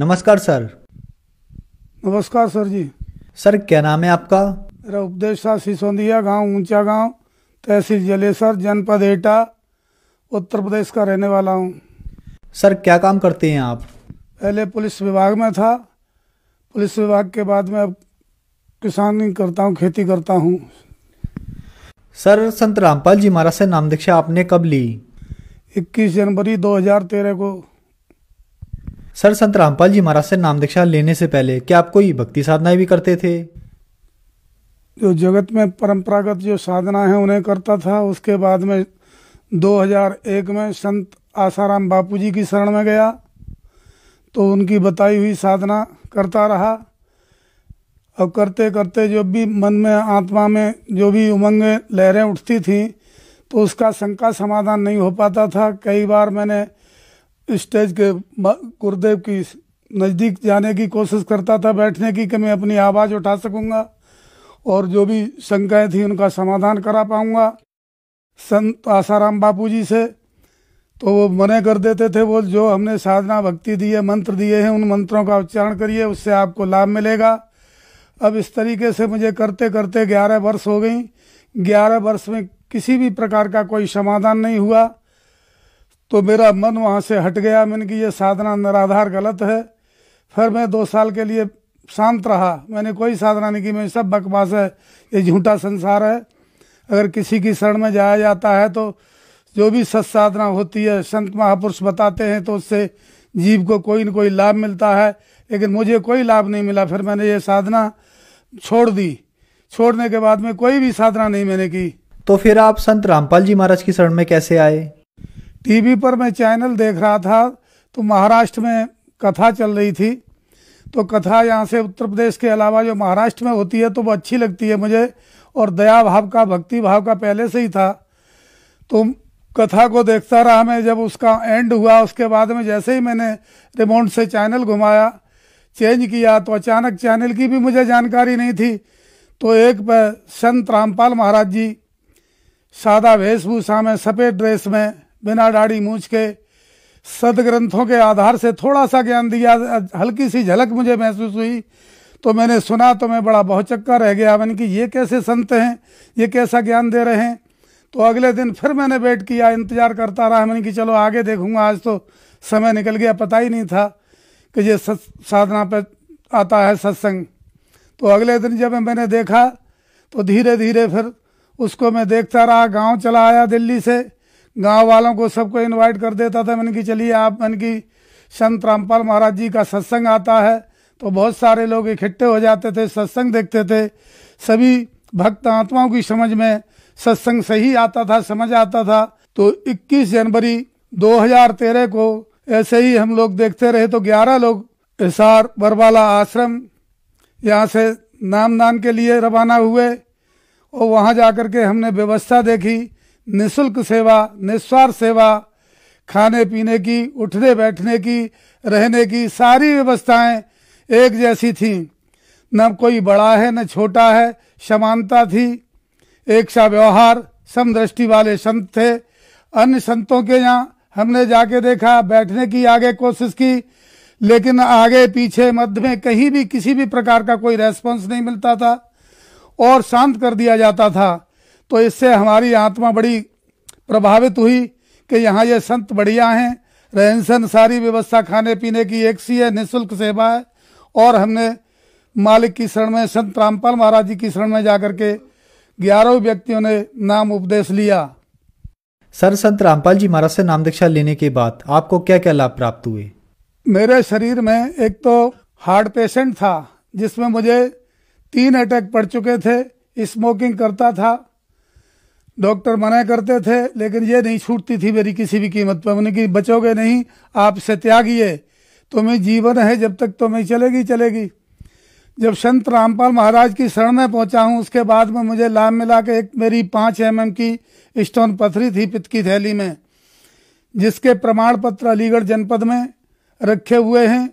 नमस्कार सर नमस्कार सर जी सर क्या नाम है आपका मेरा उपदेश था सिसोदिया गांव ऊंचा गांव तहसील जलेसर जनपद एटा उत्तर प्रदेश का रहने वाला हूँ सर क्या काम करते हैं आप पहले पुलिस विभाग में था पुलिस विभाग के बाद में अब किसानी करता हूँ खेती करता हूँ सर संत रामपाल जी महाराज से नाम दीक्षा आपने कब ली 21 जनवरी 2013 को सर संत रामपाल जी महाराज से नाम दीक्षा लेने से पहले क्या आप कोई भक्ति साधनाएं भी करते थे जो जगत में परंपरागत जो साधना है उन्हें करता था उसके बाद में 2001 में संत आसाराम बापूजी की शरण में गया तो उनकी बताई हुई साधना करता रहा और करते करते जो भी मन में आत्मा में जो भी उमंग लहरें उठती थीं तो उसका शंका समाधान नहीं हो पाता था कई बार मैंने स्टेज के गुरुदेव की नज़दीक जाने की कोशिश करता था बैठने की कि मैं अपनी आवाज़ उठा सकूँगा और जो भी शंकाएँ थी उनका समाधान करा पाऊँगा संत आसाराम बापू जी से तो वो मने कर देते थे वो जो हमने साधना भक्ति दी है मंत्र दिए हैं उन मंत्रों का उच्चारण करिए उससे आपको लाभ मिलेगा अब इस तरीके से मुझे करते करते ग्यारह वर्ष हो गई ग्यारह वर्ष में किसी भी प्रकार का कोई समाधान नहीं हुआ तो मेरा मन वहाँ से हट गया मैंने कि ये साधना निराधार गलत है फिर मैं दो साल के लिए शांत रहा मैंने कोई साधना नहीं की मैं सब बकवास है ये झूठा संसार है अगर किसी की शरण में जाया जाता है तो जो भी सत साधना होती है संत महापुरुष बताते हैं तो उससे जीव को कोई न कोई लाभ मिलता है लेकिन मुझे कोई लाभ नहीं मिला फिर मैंने ये साधना छोड़ दी छोड़ने के बाद में कोई भी साधना नहीं मैंने की तो फिर आप संत रामपाल जी महाराज की शरण में कैसे आए टीवी पर मैं चैनल देख रहा था तो महाराष्ट्र में कथा चल रही थी तो कथा यहाँ से उत्तर प्रदेश के अलावा जो महाराष्ट्र में होती है तो वो अच्छी लगती है मुझे और दया भाव का भक्ति भाव का पहले से ही था तो कथा को देखता रहा मैं जब उसका एंड हुआ उसके बाद में जैसे ही मैंने रिमोट से चैनल घुमाया चेंज किया तो अचानक चैनल की भी मुझे जानकारी नहीं थी तो एक पर संत रामपाल महाराज जी सादा वेशभूषा में सफ़ेद ड्रेस में बिना दाढ़ी मूछ के सदग्रंथों के आधार से थोड़ा सा ज्ञान दिया हल्की सी झलक मुझे महसूस हुई तो मैंने सुना तो मैं बड़ा बहुचक्का रह गया मैंने कि ये कैसे संत हैं ये कैसा ज्ञान दे रहे हैं तो अगले दिन फिर मैंने वेट किया इंतज़ार करता रहा मैंने कि चलो आगे देखूंगा आज तो समय निकल गया पता ही नहीं था कि ये साधना पर आता है सत्संग तो अगले दिन जब मैंने देखा तो धीरे धीरे फिर उसको मैं देखता रहा गांव चला आया दिल्ली से गांव वालों को सबको इनवाइट कर देता था मैंने कि चलिए आप मैंने कि संत रामपाल महाराज जी का सत्संग आता है तो बहुत सारे लोग इकट्ठे हो जाते थे सत्संग देखते थे सभी भक्त आत्माओं की समझ में सत्संग सही आता था समझ आता था तो 21 जनवरी 2013 को ऐसे ही हम लोग देखते रहे तो 11 लोग हिसार बरवाला आश्रम यहाँ से नामदान के लिए रवाना हुए और वहाँ जा कर के हमने व्यवस्था देखी निशुल्क सेवा निस्वार्थ सेवा खाने पीने की उठने बैठने की रहने की सारी व्यवस्थाएं एक जैसी थीं न कोई बड़ा है न छोटा है समानता थी एक सा व्यवहार समदृष्टि वाले संत थे अन्य संतों के यहाँ हमने जाके देखा बैठने की आगे कोशिश की लेकिन आगे पीछे मध्य में कहीं भी किसी भी प्रकार का कोई रेस्पॉन्स नहीं मिलता था और शांत कर दिया जाता था तो इससे हमारी आत्मा बड़ी प्रभावित हुई कि यहाँ ये संत बढ़िया हैं रहन सहन सारी व्यवस्था खाने पीने की एक सी है निःशुल्क सेवा है और हमने मालिक की शरण में संत रामपाल महाराज जी की शरण में जाकर के ग्यारह व्यक्तियों ने नाम उपदेश लिया सर संत रामपाल जी महाराज से नाम दीक्षा लेने के बाद आपको क्या क्या लाभ प्राप्त हुए मेरे शरीर में एक तो हार्ट पेशेंट था जिसमें मुझे तीन अटैक पड़ चुके थे स्मोकिंग करता था डॉक्टर मना करते थे लेकिन ये नहीं छूटती थी मेरी किसी भी कीमत पर उन्हें कि बचोगे नहीं आप सत्यागी तुम्हें जीवन है जब तक तुम्हें चलेगी चलेगी जब संत रामपाल महाराज की शरण में पहुंचा हूँ उसके बाद में मुझे लाभ मिला के एक मेरी पाँच एम mm की स्टोन पथरी थी पित्त की थैली में जिसके प्रमाण पत्र अलीगढ़ जनपद में रखे हुए हैं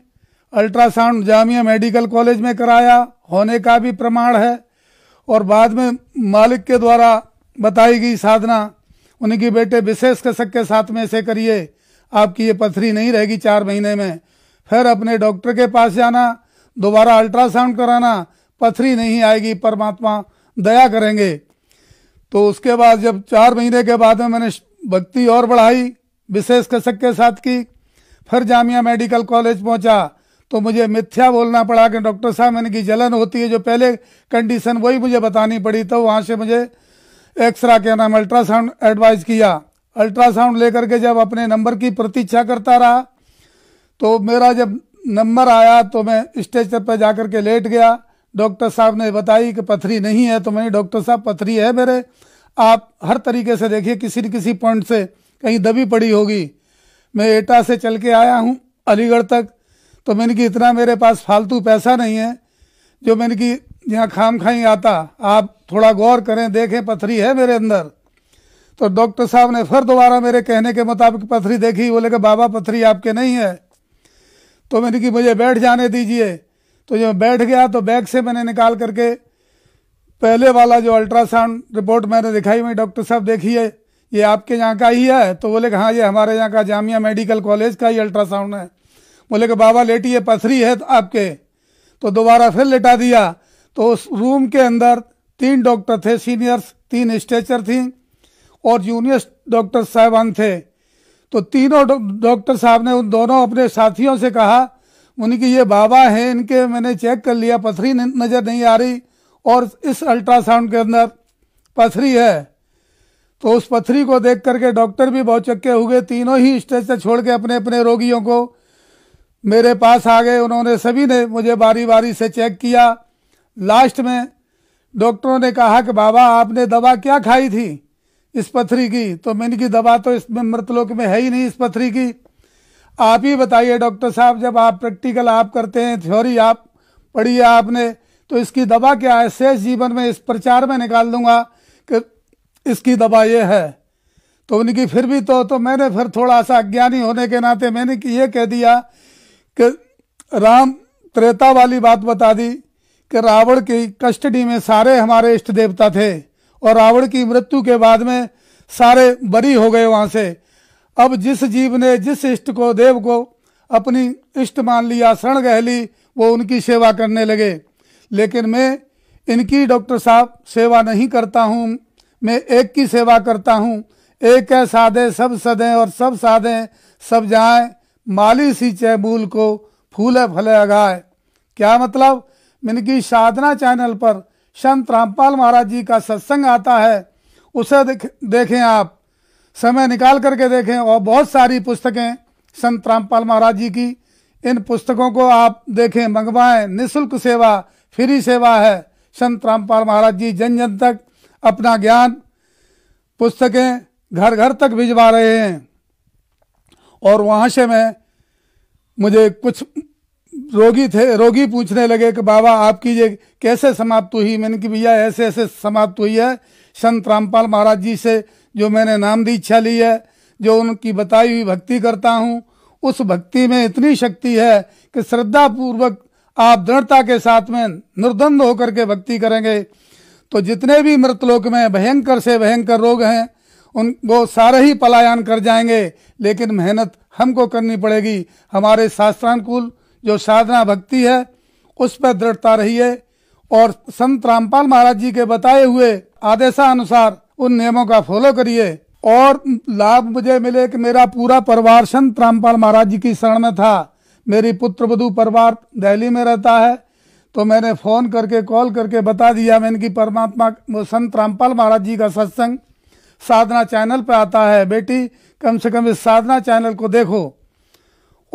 अल्ट्रासाउंड जामिया मेडिकल कॉलेज में कराया होने का भी प्रमाण है और बाद में मालिक के द्वारा बताई गई साधना उनकी बेटे विशेष कृषक के साथ में ऐसे करिए आपकी ये पथरी नहीं रहेगी चार महीने में फिर अपने डॉक्टर के पास जाना दोबारा अल्ट्रासाउंड कराना पथरी नहीं आएगी परमात्मा दया करेंगे तो उसके बाद जब चार महीने के बाद में मैंने भक्ति और बढ़ाई विशेष कृषक के साथ की फिर जामिया मेडिकल कॉलेज पहुंचा तो मुझे मिथ्या बोलना पड़ा कि डॉक्टर साहब मैंने की जलन होती है जो पहले कंडीशन वही मुझे बतानी पड़ी तो वहाँ से मुझे एक्सरा के नाम अल्ट्रासाउंड एडवाइज किया अल्ट्रासाउंड लेकर के जब अपने नंबर की प्रतीक्षा करता रहा तो मेरा जब नंबर आया तो मैं स्टेज पर जाकर के लेट गया डॉक्टर साहब ने बताई कि पथरी नहीं है तो मैंने डॉक्टर साहब पथरी है मेरे आप हर तरीके से देखिए किसी न किसी पॉइंट से कहीं दबी पड़ी होगी मैं एटा से चल के आया हूँ अलीगढ़ तक तो मैंने कि इतना मेरे पास फालतू पैसा नहीं है जो मैंने कि यहाँ खाम खाई आता आप थोड़ा गौर करें देखें पथरी है मेरे अंदर तो डॉक्टर साहब ने फिर दोबारा मेरे कहने के मुताबिक पथरी देखी बोले कि बाबा पथरी आपके नहीं है तो मैंने कि मुझे बैठ जाने दीजिए तो जब बैठ गया तो बैग से मैंने निकाल करके पहले वाला जो अल्ट्रासाउंड रिपोर्ट मैंने दिखाई मैं डॉक्टर साहब देखिए ये आपके यहाँ का ही है तो बोले कि हाँ ये हमारे यहाँ का जामिया मेडिकल कॉलेज का ही अल्ट्रासाउंड है बोले कि बाबा लेटी है पथरी है तो आपके तो दोबारा फिर लेटा दिया तो उस रूम के अंदर तीन डॉक्टर थे सीनियर्स तीन स्ट्रेचर थी और जूनियर डॉक्टर साहबान थे तो तीनों डॉक्टर साहब ने उन दोनों अपने साथियों से कहा उनकी ये बाबा हैं इनके मैंने चेक कर लिया पथरी नज़र नहीं आ रही और इस अल्ट्रासाउंड के अंदर पथरी है तो उस पथरी को देख करके डॉक्टर भी बहुत चक्के हुए तीनों ही स्ट्रेचर छोड़ के अपने अपने रोगियों को मेरे पास आ गए उन्होंने सभी ने मुझे बारी बारी से चेक किया लास्ट में डॉक्टरों ने कहा कि बाबा आपने दवा क्या खाई थी इस पथरी की तो मैंने की दवा तो इसमें मृतलोक में है ही नहीं इस पथरी की आप ही बताइए डॉक्टर साहब जब आप प्रैक्टिकल आप करते हैं थ्योरी आप पढ़ी है आपने तो इसकी दवा क्या है शेष जीवन में इस प्रचार में निकाल दूंगा कि इसकी दवा ये है तो उनकी फिर भी तो तो मैंने फिर थोड़ा सा अज्ञानी होने के नाते मैंने ये कह दिया कि राम त्रेता वाली बात बता दी कि रावण की कस्टडी में सारे हमारे इष्ट देवता थे और रावण की मृत्यु के बाद में सारे बरी हो गए वहाँ से अब जिस जीव ने जिस इष्ट को देव को अपनी इष्ट मान लिया शरण गह ली वो उनकी सेवा करने लगे लेकिन मैं इनकी डॉक्टर साहब सेवा नहीं करता हूँ मैं एक की सेवा करता हूँ एक है साधे सब सदें और सब साधे सब जाए माली सी मूल को फूले फले अगाए क्या मतलब मिनकी साधना चैनल पर संत रामपाल महाराज जी का सत्संग आता है उसे देख, देखें आप समय निकाल करके देखें और बहुत सारी पुस्तकें संत रामपाल महाराज जी की इन पुस्तकों को आप देखें मंगवाएं निशुल्क सेवा फ्री सेवा है संत रामपाल महाराज जी जन जन तक अपना ज्ञान पुस्तकें घर घर तक भिजवा रहे हैं और वहाँ से मैं मुझे कुछ रोगी थे रोगी पूछने लगे कि बाबा आपकी ये कैसे समाप्त हुई मैंने कि भैया ऐसे ऐसे समाप्त हुई है संत रामपाल महाराज जी से जो मैंने नाम दीक्षा ली है जो उनकी बताई हुई भक्ति करता हूँ उस भक्ति में इतनी शक्ति है कि श्रद्धा पूर्वक आप दृढ़ता के साथ में निर्द्वंद होकर के भक्ति करेंगे तो जितने भी मृतलोक में भयंकर से भयंकर रोग हैं उन वो सारे ही पलायन कर जाएंगे लेकिन मेहनत हमको करनी पड़ेगी हमारे शास्त्रानुकूल जो साधना भक्ति है उस पर दृढ़ता रहिए और संत रामपाल महाराज जी के बताए हुए आदेशानुसार उन नियमों का फॉलो करिए और लाभ मुझे मिले कि मेरा पूरा परिवार संत रामपाल महाराज जी की शरण में था मेरी पुत्र वधु परिवार दिल्ली में रहता है तो मैंने फ़ोन करके कॉल करके बता दिया मैं इनकी परमात्मा संत रामपाल महाराज जी का सत्संग साधना चैनल पर आता है बेटी कम से कम इस साधना चैनल को देखो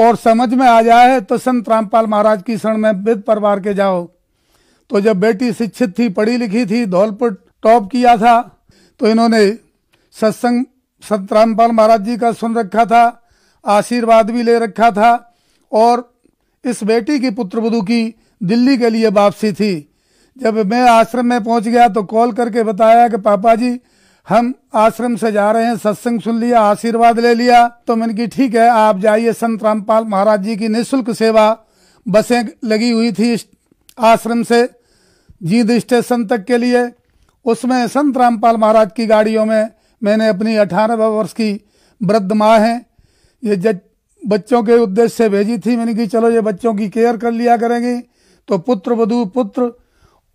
और समझ में आ जाए तो संत रामपाल महाराज की शरण में विद परिवार के जाओ तो जब बेटी शिक्षित थी पढ़ी लिखी थी धौलपुर टॉप किया था तो इन्होंने सत्संग संत रामपाल महाराज जी का सुन रखा था आशीर्वाद भी ले रखा था और इस बेटी की पुत्र की दिल्ली के लिए वापसी थी जब मैं आश्रम में पहुंच गया तो कॉल करके बताया कि पापा जी हम आश्रम से जा रहे हैं सत्संग सुन लिया आशीर्वाद ले लिया तो मैंने कि ठीक है आप जाइए संत रामपाल महाराज जी की निःशुल्क सेवा बसें लगी हुई थी आश्रम से जींद स्टेशन तक के लिए उसमें संत रामपाल महाराज की गाड़ियों में मैंने अपनी अठारह वर्ष की वृद्ध माँ हैं ये जज बच्चों के उद्देश्य से भेजी थी मैंने कि चलो ये बच्चों की केयर कर लिया करेंगी तो पुत्र वधु पुत्र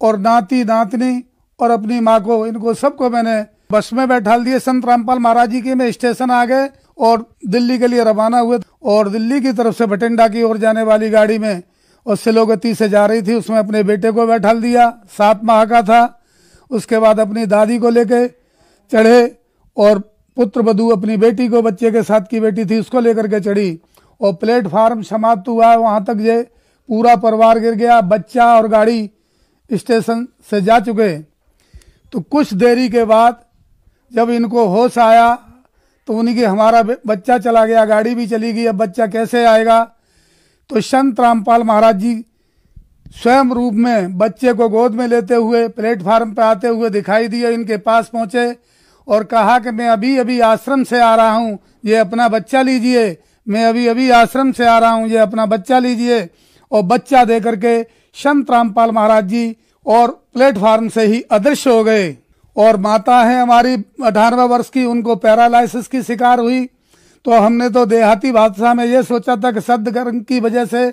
और नाती नातनी और अपनी माँ को इनको सबको मैंने बस में बैठा दिए संत रामपाल महाराज जी के में स्टेशन आ गए और दिल्ली के लिए रवाना हुए और दिल्ली की तरफ से बठिंडा की ओर जाने वाली गाड़ी में और सिलोगति से जा रही थी उसमें अपने बेटे को बैठा दिया सात माह का था उसके बाद अपनी दादी को लेके चढ़े और पुत्र बधु अपनी बेटी को बच्चे के साथ की बेटी थी उसको लेकर के चढ़ी और प्लेटफार्म समाप्त हुआ वहाँ तक ये पूरा परिवार गिर गया बच्चा और गाड़ी स्टेशन से जा चुके तो कुछ देरी के बाद जब इनको होश आया तो उनके हमारा बच्चा चला गया गाड़ी भी चली गई अब बच्चा कैसे आएगा तो संत रामपाल महाराज जी स्वयं रूप में बच्चे को गोद में लेते हुए प्लेटफार्म पर आते हुए दिखाई दिए इनके पास पहुँचे और कहा कि मैं अभी अभी आश्रम से आ रहा हूँ ये अपना बच्चा लीजिए मैं अभी अभी आश्रम से आ रहा हूँ ये अपना बच्चा लीजिए और बच्चा दे करके संत रामपाल महाराज जी और प्लेटफार्म से ही अदृश्य हो गए और माता है हमारी अठारहवा वर्ष की उनको पैरालिसिस की शिकार हुई तो हमने तो देहाती भाषा में ये सोचा था कि सद गर्म की वजह से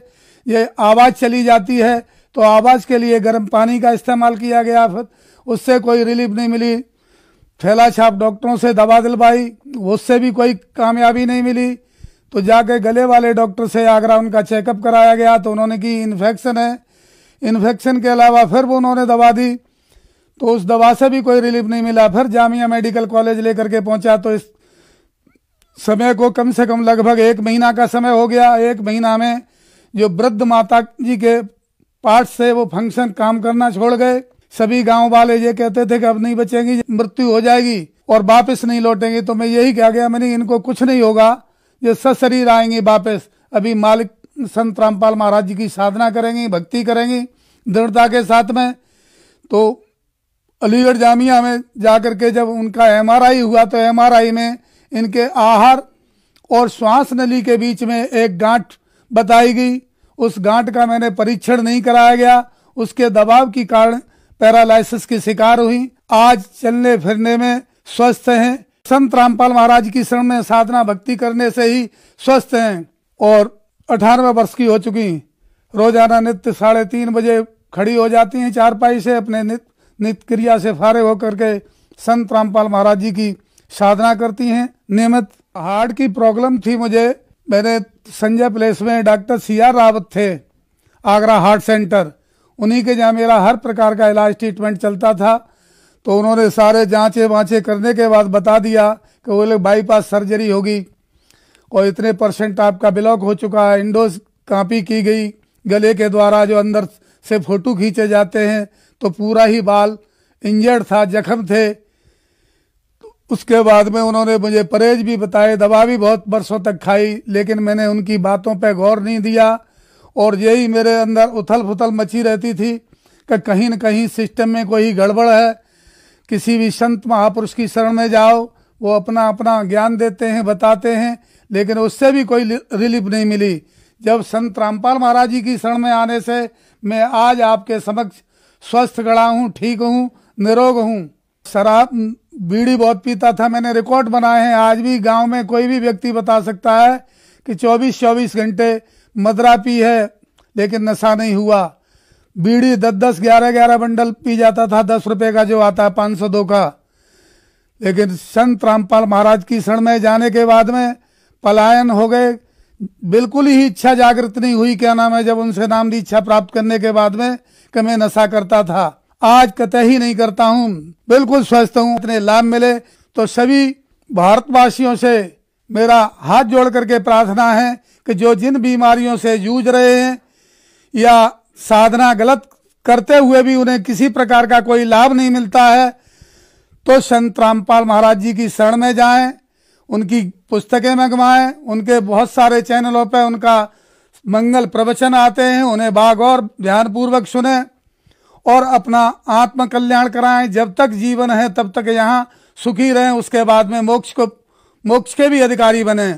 ये आवाज़ चली जाती है तो आवाज़ के लिए गर्म पानी का इस्तेमाल किया गया उससे कोई रिलीफ नहीं मिली थैला छाप डॉक्टरों से दवा दिलवाई उससे भी कोई कामयाबी नहीं मिली तो जाके गले वाले डॉक्टर से आगरा उनका चेकअप कराया गया तो उन्होंने की इन्फेक्शन है इन्फेक्शन के अलावा फिर वो उन्होंने दवा दी तो उस दवा से भी कोई रिलीफ नहीं मिला फिर जामिया मेडिकल कॉलेज लेकर के पहुंचा तो इस समय को कम से कम लगभग एक महीना का समय हो गया एक महीना में जो वृद्ध माता जी के पार्ट से वो फंक्शन काम करना छोड़ गए सभी गांव वाले ये कहते थे कि अब नहीं बचेंगी मृत्यु हो जाएगी और वापस नहीं लौटेंगी तो मैं यही कह गया मैंने इनको कुछ नहीं होगा ये सशरीर आएंगी वापस अभी मालिक संत रामपाल महाराज जी की साधना करेंगी भक्ति करेंगी दृढ़ता के साथ में तो अलीगढ़ जामिया में जा कर के जब उनका एमआरआई हुआ तो एमआरआई में इनके आहार और श्वास नली के बीच में एक गांठ बताई गई उस गांठ का मैंने परीक्षण नहीं कराया गया उसके दबाव के कारण पैरालिसिस की शिकार हुई आज चलने फिरने में स्वस्थ हैं संत रामपाल महाराज की शरण में साधना भक्ति करने से ही स्वस्थ हैं और अठारहवे वर्ष की हो चुकी रोजाना नित्य साढ़े तीन बजे खड़ी हो जाती हैं चारपाई से अपने नित्य नित्य क्रिया से फारे होकर के संत रामपाल महाराज जी की साधना करती हैं नियमित हार्ट की प्रॉब्लम थी मुझे मेरे संजय प्लेस में डॉक्टर सी आर रावत थे आगरा हार्ट सेंटर उन्हीं के जहाँ मेरा हर प्रकार का इलाज ट्रीटमेंट चलता था तो उन्होंने सारे जांचे वाँचे करने के बाद बता दिया कि वो लोग बाईपास सर्जरी होगी और इतने परसेंट आपका ब्लॉक हो चुका है इंडोज कापी की गई गले के द्वारा जो अंदर से फोटो खींचे जाते हैं तो पूरा ही बाल इंजर्ड था जख्म थे तो उसके बाद में उन्होंने मुझे परहेज भी बताए दवा भी बहुत बरसों तक खाई लेकिन मैंने उनकी बातों पर गौर नहीं दिया और यही मेरे अंदर उथल फुथल मची रहती थी कि कहीं न कहीं सिस्टम में कोई गड़बड़ है किसी भी संत महापुरुष की शरण में जाओ वो अपना अपना ज्ञान देते हैं बताते हैं लेकिन उससे भी कोई रिलीफ नहीं मिली जब संत रामपाल महाराज जी की शरण में आने से मैं आज आपके समक्ष स्वस्थ गड़ा हूँ ठीक हूँ निरोग हूँ शराब बीड़ी बहुत पीता था मैंने रिकॉर्ड बनाए हैं आज भी गांव में कोई भी व्यक्ति बता सकता है कि 24 24 घंटे मदरा पी है लेकिन नशा नहीं हुआ बीड़ी दस दस ग्यारह ग्यारह बंडल पी जाता था दस रुपए का जो आता है पाँच सौ दो का लेकिन संत रामपाल महाराज की शरण में जाने के बाद में पलायन हो गए बिल्कुल ही इच्छा जागृत नहीं हुई क्या नाम है जब उनसे नाम दी इच्छा प्राप्त करने के बाद में कि मैं नशा करता था आज कतई ही नहीं करता हूँ बिल्कुल स्वस्थ हूँ इतने लाभ मिले तो सभी भारतवासियों से मेरा हाथ जोड़ करके प्रार्थना है कि जो जिन बीमारियों से जूझ रहे हैं या साधना गलत करते हुए भी उन्हें किसी प्रकार का कोई लाभ नहीं मिलता है तो संत रामपाल महाराज जी की शरण में जाएं, उनकी पुस्तकें मंगवाएं, उनके बहुत सारे चैनलों पर उनका मंगल प्रवचन आते हैं उन्हें बाघ और ध्यान पूर्वक सुने और अपना आत्म कल्याण कराएं जब तक जीवन है तब तक यहाँ सुखी रहें उसके बाद में मोक्ष को मोक्ष के भी अधिकारी बने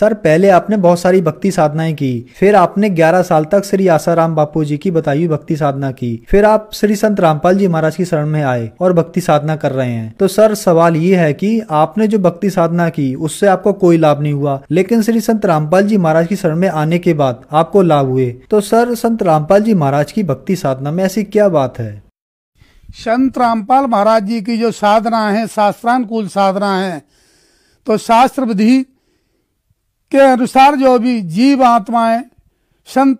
सर पहले आपने बहुत सारी भक्ति साधनाएं की फिर आपने 11 साल तक श्री आसाराम बापू जी की बताई हुई भक्ति साधना की फिर आप श्री संत रामपाल जी महाराज की शरण में आए और भक्ति साधना कर रहे हैं तो सर सवाल ये है कि आपने जो भक्ति साधना की उससे आपको कोई लाभ नहीं हुआ लेकिन श्री संत रामपाल जी महाराज की शरण में आने के बाद आपको लाभ हुए तो सर संत रामपाल जी महाराज की भक्ति साधना में ऐसी क्या बात है संत रामपाल महाराज जी की जो साधना है शास्त्रानुकूल साधना है तो शास्त्र विधि के अनुसार जो भी जीव आत्माएं संत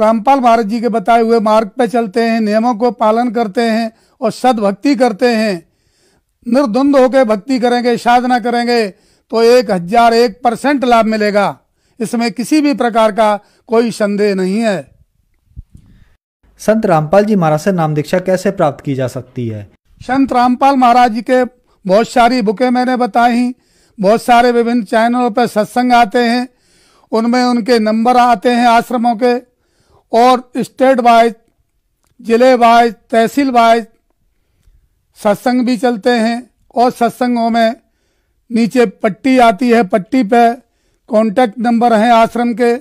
रामपाल भारत जी के बताए हुए मार्ग पर चलते हैं नियमों को पालन करते हैं और सदभक्ति करते हैं निर्द्वंद होकर भक्ति करेंगे साधना करेंगे तो एक हजार एक परसेंट लाभ मिलेगा इसमें किसी भी प्रकार का कोई संदेह नहीं है संत रामपाल जी महाराज से नाम दीक्षा कैसे प्राप्त की जा सकती है संत रामपाल महाराज जी के बहुत सारी बुकें मैंने बताई बहुत सारे विभिन्न चैनलों पर सत्संग आते हैं उनमें उनके नंबर आते हैं आश्रमों के और स्टेट वाइज जिले वाइज तहसील वाइज सत्संग भी चलते हैं और सत्संगों में नीचे पट्टी आती है पट्टी पे कांटेक्ट नंबर हैं आश्रम के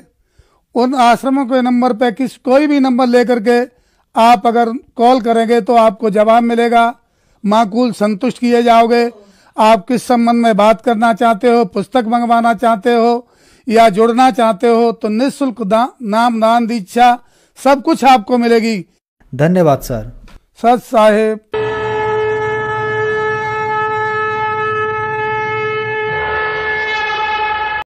उन आश्रमों के नंबर पे किस कोई भी नंबर लेकर के आप अगर कॉल करेंगे तो आपको जवाब मिलेगा माकूल संतुष्ट किए जाओगे आप किस संबंध में बात करना चाहते हो पुस्तक मंगवाना चाहते हो या जुड़ना चाहते हो तो निःशुल्क नाम दान दीक्षा सब कुछ आपको मिलेगी धन्यवाद सर सच साहेब